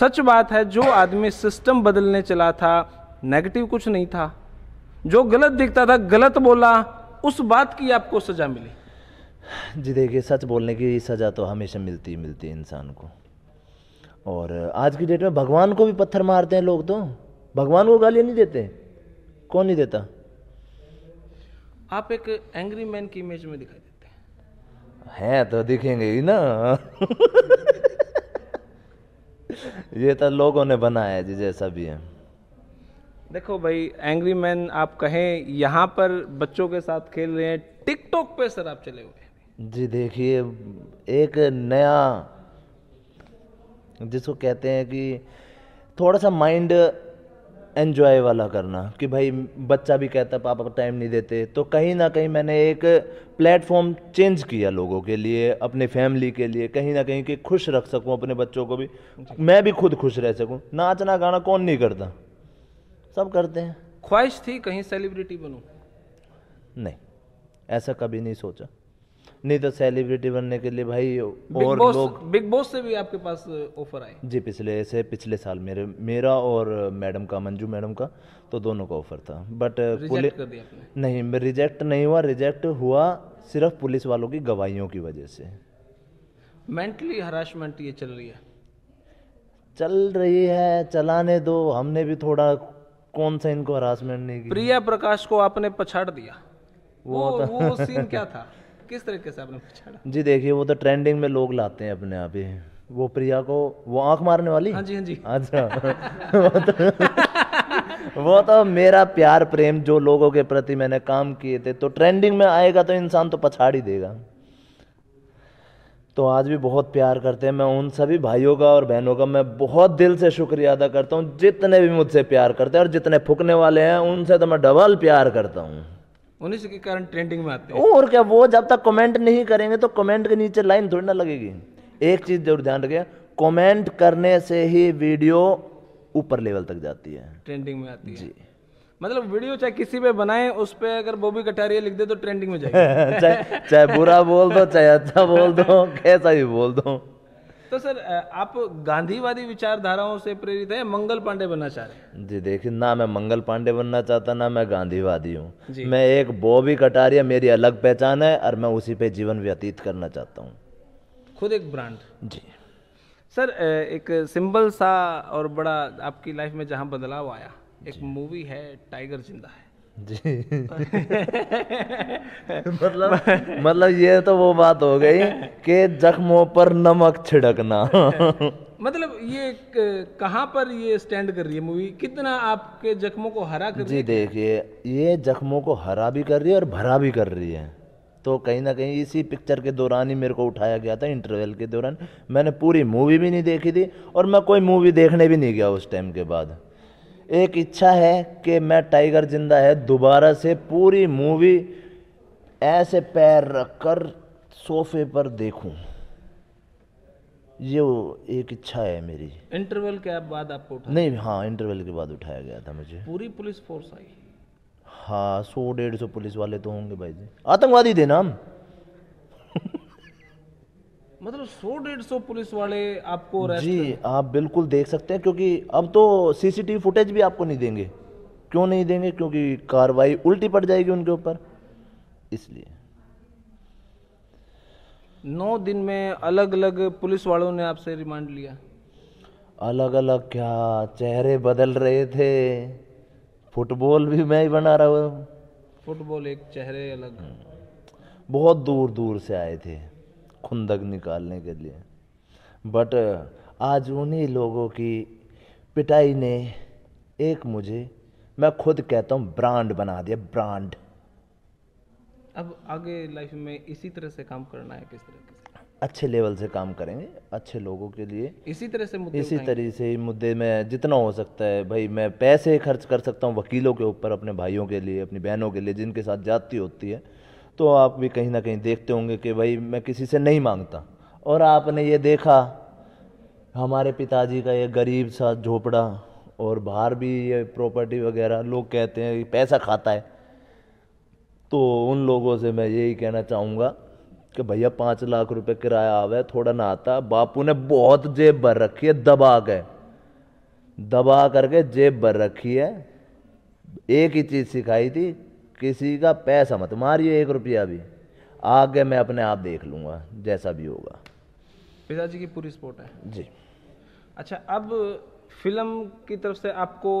सच बात है जो आदमी सिस्टम बदलने चला था नेगेटिव कुछ नहीं था जो गलत दिखता था गलत बोला उस बात की आपको सजा मिली जी देखिए सच बोलने की सज़ा तो हमेशा मिलती मिलती है इंसान को और आज की डेट में भगवान को भी पत्थर मारते हैं लोग तो भगवान को गालियाँ नहीं देते कौन नहीं देता आप एक एंग्री मैन की इमेज में दिखाई देते हैं हैं तो दिखेंगे ही ना ये तो लोगों ने बनाया है जी जैसा भी है देखो भाई एंग्री मैन आप कहें यहाँ पर बच्चों के साथ खेल रहे हैं टिकटॉक पे सर आप चले हुए जी देखिए एक नया जिसको कहते हैं कि थोड़ा सा माइंड एन्जॉय वाला करना कि भाई बच्चा भी कहता पापा टाइम नहीं देते तो कहीं ना कहीं मैंने एक प्लेटफॉर्म चेंज किया लोगों के लिए अपने फैमिली के लिए कहीं ना कहीं कि खुश रख सकूं अपने बच्चों को भी मैं भी खुद खुश रह सकूं नाचना गाना कौन नहीं करता सब करते हैं ख्वाहिश थी कहीं सेलिब्रिटी बनूं नहीं ऐसा कभी नहीं सोचा नहीं तो सेलिब्रिटी बनने के लिए भाई और लोग बिग बॉस से भी आपके पास ऑफर uh, आए जी पिछले ऐसे पिछले साल मेरे मेरा और uh, मैडम का मंजू मैडम का तो दोनों का ऑफर था बट uh, पुलिस नहीं रिजेक्ट नहीं हुआ रिजेक्ट हुआ सिर्फ पुलिस वालों की गवाहियों की वजह से मेंटली हरासमेंट ये चल रही है चल रही है चलाने दो हमने भी थोड़ा कौन सा इनको हरासमेंट नहीं किया प्रिया प्रकाश को आपने पछाड़ दिया वो, वो, तो- वो सीन क्या था किस तरीके से आपने पूछा जी देखिए वो तो ट्रेंडिंग में लोग लाते हैं अपने आप ही वो प्रिया को वो आंख मारने वाली हाँ जी हाँ जी अच्छा वो तो, तो मेरा प्यार प्रेम जो लोगों के प्रति मैंने काम किए थे तो ट्रेंडिंग में आएगा तो इंसान तो पछाड़ ही देगा तो आज भी बहुत प्यार करते हैं मैं उन सभी भाइयों का और बहनों का मैं बहुत दिल से शुक्रिया अदा करता हूँ जितने भी मुझसे प्यार करते हैं और जितने फूकने वाले हैं उनसे तो मैं डबल प्यार करता हूँ उन्हीं के कारण ट्रेंडिंग में आते हैं और क्या वो जब तक कमेंट नहीं करेंगे तो कमेंट के नीचे लाइन थोड़ी ना लगेगी एक चीज़ जरूर ध्यान रखिए कमेंट करने से ही वीडियो ऊपर लेवल तक जाती है ट्रेंडिंग में आती जी. है जी मतलब वीडियो चाहे किसी पे बनाए उस पे अगर बोबी कटारिया लिख दे तो ट्रेंडिंग में जाएगा चाहे चाहे बुरा बोल दो चाहे अच्छा बोल दो कैसा भी बोल दो तो सर आप गांधीवादी विचारधाराओं से प्रेरित है मंगल पांडे बनना चाह रहे हैं जी देखिए ना मैं मंगल पांडे बनना चाहता ना मैं गांधीवादी हूँ मैं एक बॉबी कटारिया मेरी अलग पहचान है और मैं उसी पे जीवन व्यतीत करना चाहता हूँ खुद एक ब्रांड जी सर एक सिंबल सा और बड़ा आपकी लाइफ में जहाँ बदलाव आया एक मूवी है टाइगर जिंदा है जी मतलब मतलब ये तो वो बात हो गई कि जख्मों पर नमक छिड़कना मतलब ये कहाँ पर ये स्टैंड कर रही है मूवी कितना आपके जख्मों को हरा कर जी देखिए ये जख्मों को हरा भी कर रही है और भरा भी कर रही है तो कहीं ना कहीं इसी पिक्चर के दौरान ही मेरे को उठाया गया था इंटरवल के दौरान मैंने पूरी मूवी भी नहीं देखी थी और मैं कोई मूवी देखने भी नहीं गया उस टाइम के बाद एक इच्छा है कि मैं टाइगर जिंदा है दोबारा से पूरी मूवी ऐसे पैर रखकर सोफे पर देखूं ये एक इच्छा है मेरी इंटरवल के बाद आपको नहीं हाँ इंटरवल के बाद उठाया गया था मुझे पूरी पुलिस फोर्स आई हाँ सौ डेढ़ सौ पुलिस वाले तो होंगे भाई जी आतंकवादी थे नाम मतलब डेढ़ सौ पुलिस वाले आपको जी आप बिल्कुल देख सकते हैं क्योंकि अब तो सीसीटीवी फुटेज भी आपको नहीं देंगे क्यों नहीं देंगे क्योंकि कार्रवाई उल्टी पड़ जाएगी उनके ऊपर इसलिए नौ दिन में अलग अलग पुलिस वालों ने आपसे रिमांड लिया अलग अलग क्या चेहरे बदल रहे थे फुटबॉल भी मैं ही बना रहा हूँ फुटबॉल एक चेहरे अलग बहुत दूर दूर से आए थे खुंदक निकालने के लिए बट आज उन्हीं लोगों की पिटाई ने एक मुझे मैं खुद कहता हूँ ब्रांड बना दिया ब्रांड अब आगे लाइफ में इसी तरह से काम करना है किस तरह से अच्छे लेवल से काम करेंगे अच्छे लोगों के लिए इसी तरह से मुद्दे इसी तरह से मुद्दे में जितना हो सकता है भाई मैं पैसे खर्च कर सकता हूँ वकीलों के ऊपर अपने भाइयों के लिए अपनी बहनों के लिए जिनके साथ जाती होती है तो आप भी कहीं ना कहीं देखते होंगे कि भाई मैं किसी से नहीं मांगता और आपने ये देखा हमारे पिताजी का ये गरीब सा झोपड़ा और बाहर भी ये प्रॉपर्टी वगैरह लोग कहते हैं पैसा खाता है तो उन लोगों से मैं यही कहना चाहूँगा कि भैया पाँच लाख रुपए किराया आवे थोड़ा ना आता बापू ने बहुत जेब भर रखी है दबा के दबा करके जेब भर रखी है एक ही चीज़ सिखाई थी किसी का पैसा मत मारियो एक रुपया भी आगे मैं अपने आप देख लूंगा जैसा भी होगा पिताजी की पूरी सपोर्ट है जी अच्छा अब फिल्म की तरफ से आपको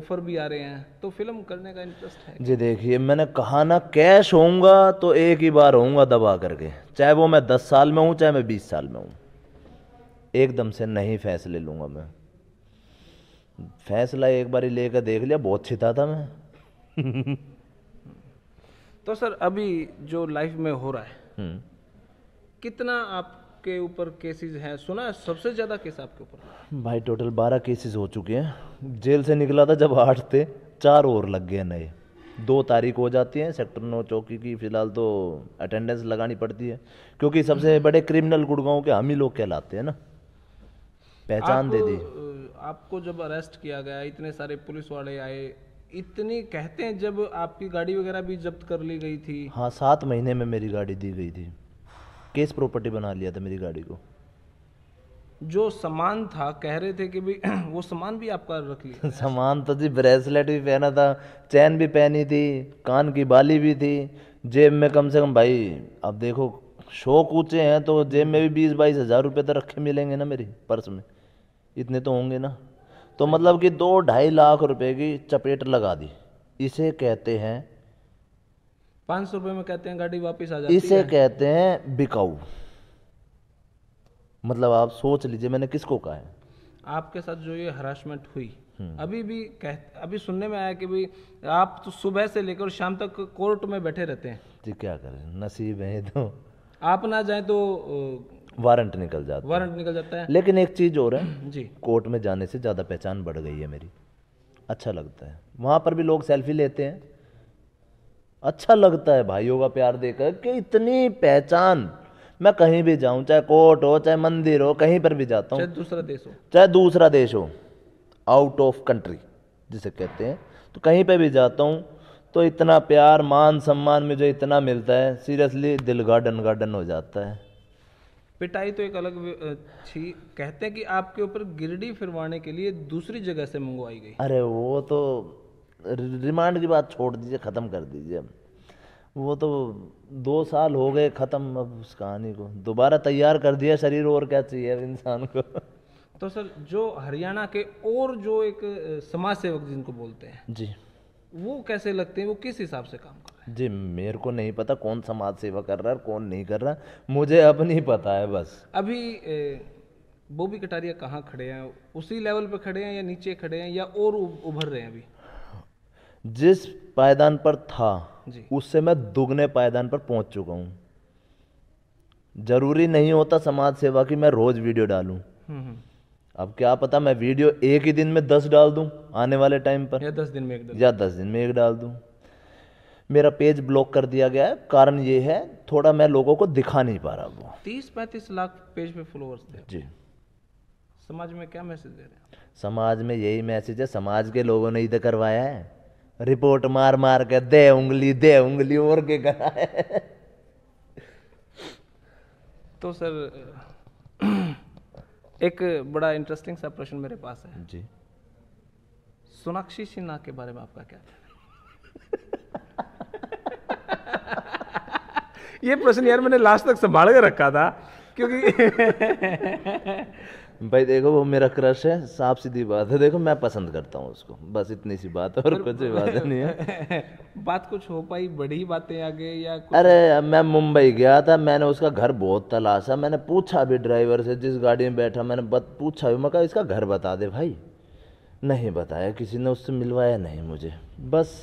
ऑफर भी आ रहे हैं तो फिल्म करने का इंटरेस्ट है जी देखिए मैंने कहा ना कैश होऊंगा तो एक ही बार होऊंगा दबा करके चाहे वो मैं दस साल में हूँ चाहे मैं बीस साल में हूँ एकदम से नहीं फैसले लूँगा मैं फैसला एक बार ही लेकर देख लिया बहुत छिता था मैं तो सर अभी जो लाइफ में हो रहा है हम्म। कितना आपके ऊपर केसेस हैं सुना है सबसे ज़्यादा केस आपके ऊपर भाई टोटल बारह केसेस हो चुके हैं जेल से निकला था जब आठ थे चार और लग गए नए दो तारीख हो जाती है सेक्टर नौ चौकी की फिलहाल तो अटेंडेंस लगानी पड़ती है क्योंकि सबसे हम्म। बड़े क्रिमिनल गुड़गांव के हम ही लोग कहलाते हैं ना पहचान दे दी आपको जब अरेस्ट किया गया इतने सारे पुलिस वाले आए इतनी कहते हैं जब आपकी गाड़ी वगैरह भी जब्त कर ली गई थी हाँ सात महीने में मेरी गाड़ी दी गई थी केस प्रॉपर्टी बना लिया था मेरी गाड़ी को जो सामान था कह रहे थे कि भी वो सामान भी आपका रख लिया सामान तो जी ब्रेसलेट भी पहना था चैन भी पहनी थी कान की बाली भी थी जेब में कम से कम भाई अब देखो शौक ऊँचे हैं तो जेब में भी बीस बाईस हज़ार रुपये तो रखे मिलेंगे ना मेरी पर्स में इतने तो होंगे ना तो मतलब कि दो ढाई लाख रुपए की चपेट लगा दी इसे कहते हैं पांच सौ रुपए में कहते हैं गाड़ी वापस आ जाती इसे है। कहते हैं बिकाऊ मतलब आप सोच लीजिए मैंने किसको कहा है आपके साथ जो ये हरासमेंट हुई हम्म। अभी भी कह अभी सुनने में आया कि भी आप तो सुबह से लेकर शाम तक कोर्ट में बैठे रहते हैं जी क्या करें नसीब है तो आप ना जाए तो वारंट निकल जाता वारंट निकल जाता है लेकिन एक चीज़ और है जी कोर्ट में जाने से ज़्यादा पहचान बढ़ गई है मेरी अच्छा लगता है वहां पर भी लोग सेल्फी लेते हैं अच्छा लगता है भाइयों का प्यार देकर कि इतनी पहचान मैं कहीं भी जाऊं चाहे कोर्ट हो चाहे मंदिर हो कहीं पर भी जाता हूँ चाहे दूसरा देश हो चाहे दूसरा देश हो आउट ऑफ कंट्री जिसे कहते हैं तो कहीं पर भी जाता हूँ तो इतना प्यार मान सम्मान मुझे इतना मिलता है सीरियसली दिल गार्डन गार्डन हो जाता है पिटाई तो एक अलग थी कहते हैं कि आपके ऊपर गिरडी फिरवाने के लिए दूसरी जगह से मंगवाई गई अरे वो तो रिमांड की बात छोड़ दीजिए ख़त्म कर दीजिए वो तो दो साल हो गए ख़त्म अब उस कहानी को दोबारा तैयार कर दिया शरीर और क्या चाहिए इंसान को तो सर जो हरियाणा के और जो एक समाज सेवक जिनको बोलते हैं जी वो कैसे लगते हैं वो किस हिसाब से काम करते है जी मेरे को नहीं पता कौन समाज सेवा कर रहा है कौन नहीं कर रहा मुझे अब नहीं पता है बस अभी बॉबी कटारिया कहाँ खड़े हैं उसी लेवल पर खड़े हैं या नीचे खड़े हैं या और उभर रहे हैं अभी जिस पायदान पर था उससे मैं दुगने पायदान पर पहुंच चुका हूँ जरूरी नहीं होता समाज सेवा की मैं रोज वीडियो डालूं हम्म, हम्म। अब क्या पता मैं वीडियो एक ही दिन में दस डाल दूं आने वाले टाइम पर या दस दिन में एक या दस दिन में एक डाल दूं मेरा पेज ब्लॉक कर दिया गया है कारण ये है थोड़ा मैं लोगों को दिखा नहीं पा रहा वो तीस पैंतीस लाख पेज पे फॉलोअर्स थे जी समाज में क्या मैसेज दे रहे हैं समाज में यही मैसेज है समाज के लोगों ने इधर करवाया है रिपोर्ट मार मार के दे उंगली दे उंगली और के करा है तो सर एक बड़ा इंटरेस्टिंग सा प्रश्न मेरे पास है जी सोनाक्षी सिन्हा के बारे में आपका क्या है ये प्रश्न यार मैंने लास्ट तक संभाल के रखा था क्योंकि भाई देखो वो मेरा क्रश है साफ सीधी बात है देखो मैं पसंद करता हूँ उसको बस इतनी सी बात है और कुछ बात नहीं है बात कुछ हो पाई बड़ी बातें आगे या कुछ अरे मैं मुंबई गया था मैंने उसका घर बहुत तलाशा मैंने पूछा भी ड्राइवर से जिस गाड़ी में बैठा मैंने बत, पूछा भी मैं कहा इसका घर बता दे भाई नहीं बताया किसी ने उससे मिलवाया नहीं मुझे बस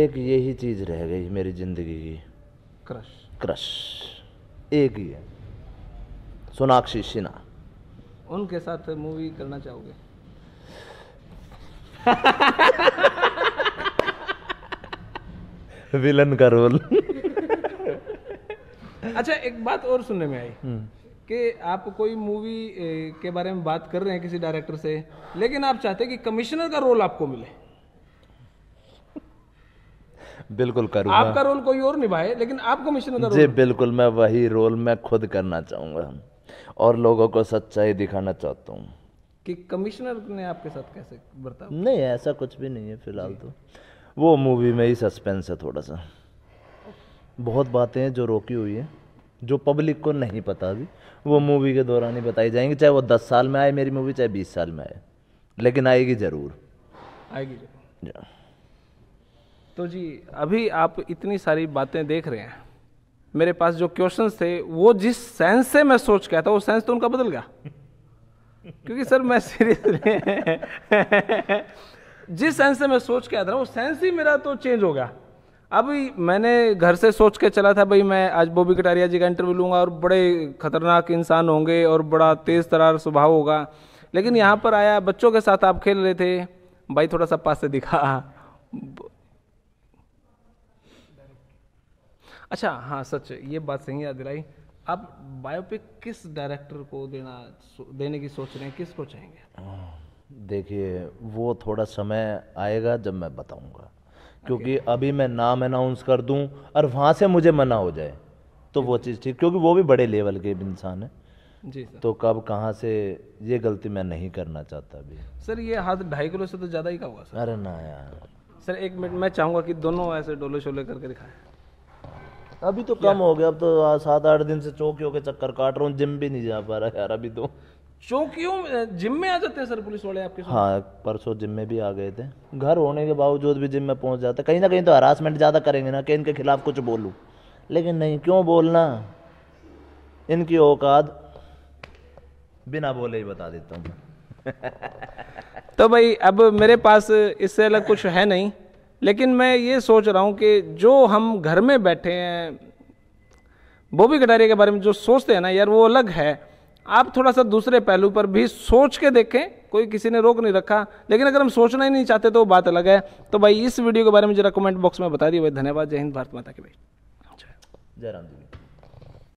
एक यही चीज़ रह गई मेरी ज़िंदगी की क्रश क्रश एक ही है सोनाक्षी सिन्हा उनके साथ मूवी करना चाहोगे विलन का रोल अच्छा एक बात और सुनने में आई हम्म। कि आप कोई मूवी के बारे में बात कर रहे हैं किसी डायरेक्टर से लेकिन आप चाहते कि कमिश्नर का रोल आपको मिले बिल्कुल करूँगा आपका रोल कोई और निभाए लेकिन आपको मिशन जी बिल्कुल मैं वही रोल मैं खुद करना चाहूँगा और लोगों को सच्चाई दिखाना चाहता हूँ कि कमिश्नर ने आपके साथ कैसे बर्ताव नहीं ऐसा कुछ भी नहीं है फिलहाल तो वो मूवी में ही सस्पेंस है थोड़ा सा बहुत बातें हैं जो रोकी हुई है जो पब्लिक को नहीं पता अभी वो मूवी के दौरान ही बताई जाएंगी चाहे वो दस साल में आए मेरी मूवी चाहे बीस साल में आए लेकिन आएगी ज़रूर आएगी ज़रूर तो जी अभी आप इतनी सारी बातें देख रहे हैं मेरे पास जो क्वेश्चन थे वो जिस सेंस से मैं सोच गया था वो सेंस तो उनका बदल गया क्योंकि सर मैं सीरियस जिस सेंस से मैं सोच के आया था वो तो सेंस ही मेरा तो चेंज हो गया अभी मैंने घर से सोच के चला था भाई मैं आज बॉबी कटारिया जी का इंटरव्यू लूंगा और बड़े खतरनाक इंसान होंगे और बड़ा तेज़ तरार स्वभाव होगा लेकिन यहाँ पर आया बच्चों के साथ आप खेल रहे थे भाई थोड़ा सा पास से दिखा अच्छा हाँ सच ये बात सही याद दिलाई आप बायोपिक किस डायरेक्टर को देना देने की सोच रहे हैं किस को चाहेंगे हाँ, देखिए वो थोड़ा समय आएगा जब मैं बताऊंगा क्योंकि अभी मैं नाम अनाउंस कर दूं और वहाँ से मुझे मना हो जाए तो वो चीज़ ठीक क्योंकि वो भी बड़े लेवल के इंसान हैं जी सर तो कब कहाँ से ये गलती मैं नहीं करना चाहता अभी सर ये हाथ ढाई किलो से तो ज़्यादा ही का हुआ सर अरे ना यार सर एक मिनट मैं चाहूँगा कि दोनों ऐसे डोले शोले करके दिखाएं अभी तो कम हो गया अब तो सात आठ दिन से चौकियों के चक्कर काट रहा हूँ जिम भी नहीं जा पा रहा यार अभी तो चौकियों जिम में आ जाते हैं सर पुलिस वाले आपके हाँ परसों जिम में भी आ गए थे घर होने के बावजूद भी जिम में पहुंच जाते कहीं ना कहीं तो हरासमेंट ज़्यादा करेंगे ना कि इनके खिलाफ कुछ बोलूँ लेकिन नहीं क्यों बोलना इनकी औकात बिना बोले ही बता देता हूँ तो भाई अब मेरे पास इससे अलग कुछ है नहीं लेकिन मैं ये सोच रहा हूँ कि जो हम घर में बैठे हैं बॉबी कटारिया के बारे में जो सोचते हैं ना यार वो अलग है आप थोड़ा सा दूसरे पहलू पर भी सोच के देखें कोई किसी ने रोक नहीं रखा लेकिन अगर हम सोचना ही नहीं चाहते तो वो बात अलग है तो भाई इस वीडियो के बारे में जरा कमेंट बॉक्स में बता दिए भाई धन्यवाद जय हिंद भारत माता की भाई जय राम जी